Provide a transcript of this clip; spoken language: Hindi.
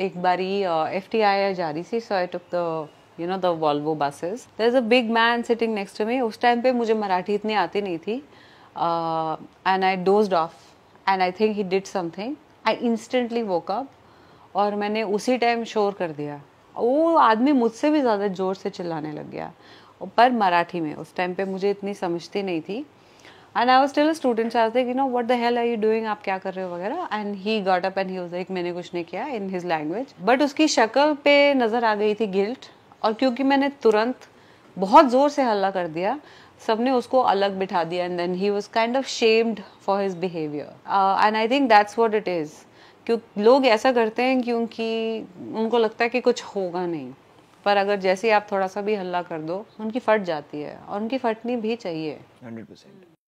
एक बारी एफ टी आई आई जा रही थी so I took the you know the Volvo buses there is a big man sitting next to me उस टाइम पे मुझे मराठी इतनी आती नहीं थी and I doze off and I think he did something I instantly woke और मैंने उसी टाइम शोर कर दिया वो आदमी मुझसे भी ज़्यादा ज़ोर से चिल्लाने लग गया पर मराठी में उस टाइम पे मुझे इतनी समझती नहीं थी and I was still a student I like you know what the hell are you doing आप क्या कर रहे हो वगैरह and he got up and he was like मैंने कुछ नहीं किया इन हिज लैंग्वेज बट उसकी शक्ल पे नज़र आ गई थी गिल्ट और क्योंकि मैंने तुरंत बहुत ज़ोर से हल्ला कर दिया सबने उसको अलग बिठा दिया and then he was kind of shamed for his behaviour and I think that's what it is क्यों लोग ऐसा करते हैं क्योंकि उनको लगता है कि कुछ होगा नहीं पर अगर जैसे ही आप थोड़ा सा भी हल्ला कर दो उनकी फट जाती है और उनकी फटनी भी चाहिए 100%.